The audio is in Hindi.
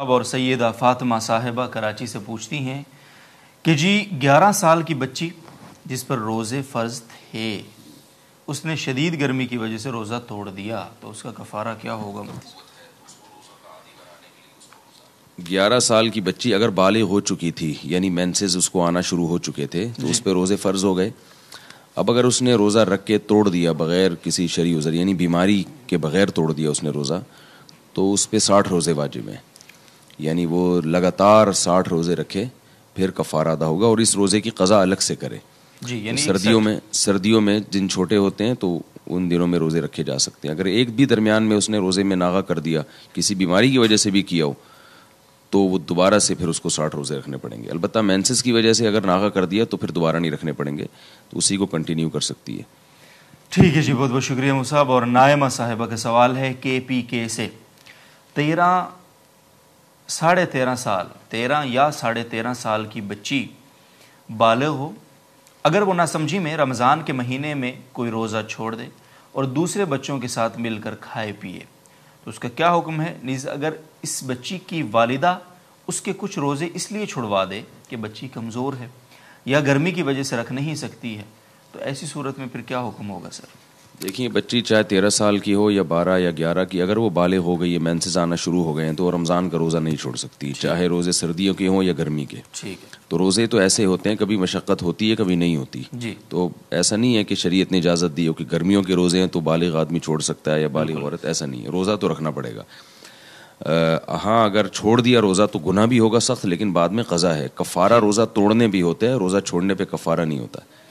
अब और सैदा फ़ातिमा साहिबा कराची से पूछती हैं कि जी 11 साल की बच्ची जिस पर रोज़े फ़र्ज थे उसने शदीद गर्मी की वजह से रोज़ा तोड़ दिया तो उसका कफ़ारा क्या होगा ग्यारह साल की बच्ची अगर बाले हो चुकी थी यानी मैंसेज उसको आना शुरू हो चुके थे तो उस पर रोज़े फ़र्ज़ हो गए अब अगर उसने रोज़ा रख के तोड़ दिया बग़ैर किसी शरी उज़र यानी बीमारी के बग़ैर तोड़ दिया उसने रोज़ा तो उस पर साठ रोज़े वाजिब हैं यानी वो लगातार साठ रोज़े रखे फिर कफारा अदा होगा और इस रोज़े की कज़ा अलग से करे जी यानी सर्दियों में सर्दियों में जिन छोटे होते हैं तो उन दिनों में रोज़े रखे जा सकते हैं अगर एक भी दरमियान में उसने रोज़े में नागा कर दिया किसी बीमारी की वजह से भी किया हो तो वो दोबारा से फिर उसको साठ रोज़े रखने पड़ेंगे अलबत् मैंसिस की वजह से अगर नागा कर दिया तो फिर दोबारा नहीं रखने पड़ेंगे तो उसी को कंटिन्यू कर सकती है ठीक है जी बहुत बहुत शुक्रिया मुसाब और नायमा साहिबा का सवाल है के पी के से तेरह साढ़े तेरह साल तेरह या साढ़े तेरह साल की बच्ची बालग हो अगर वो ना समझी में रमज़ान के महीने में कोई रोज़ा छोड़ दे और दूसरे बच्चों के साथ मिलकर खाए पिए तो उसका क्या हुक्म है नीज अगर इस बच्ची की वालिदा उसके कुछ रोज़े इसलिए छुड़वा दे कि बच्ची कमज़ोर है या गर्मी की वजह से रख नहीं सकती है तो ऐसी सूरत में फिर क्या हुक्म होगा सर देखिए बच्ची चाहे तेरह साल की हो या बारह या ग्यारह की अगर वो बाले हो गई है मैंसेज आना शुरू हो गए हैं तो रमज़ान का रोज़ा नहीं छोड़ सकती चाहे रोज़े सर्दियों के हों या गर्मी के ठीक है तो रोज़े तो ऐसे होते हैं कभी मशक्क़त होती है कभी नहीं होती जी तो ऐसा नहीं है कि शरीय ने इजाज़त दी हो कि गर्मियों के रोज़े हैं तो बालग आदमी छोड़ सकता है या बालिग औरत ऐसा नहीं है रोज़ा तो रखना पड़ेगा हाँ अगर छोड़ दिया रोज़ा तो गुना भी होगा सख्त लेकिन बाद में कज़ा है कफ़ारा रोज़ा तोड़ने भी होता है रोज़ा छोड़ने पर कफ़ारा नहीं होता है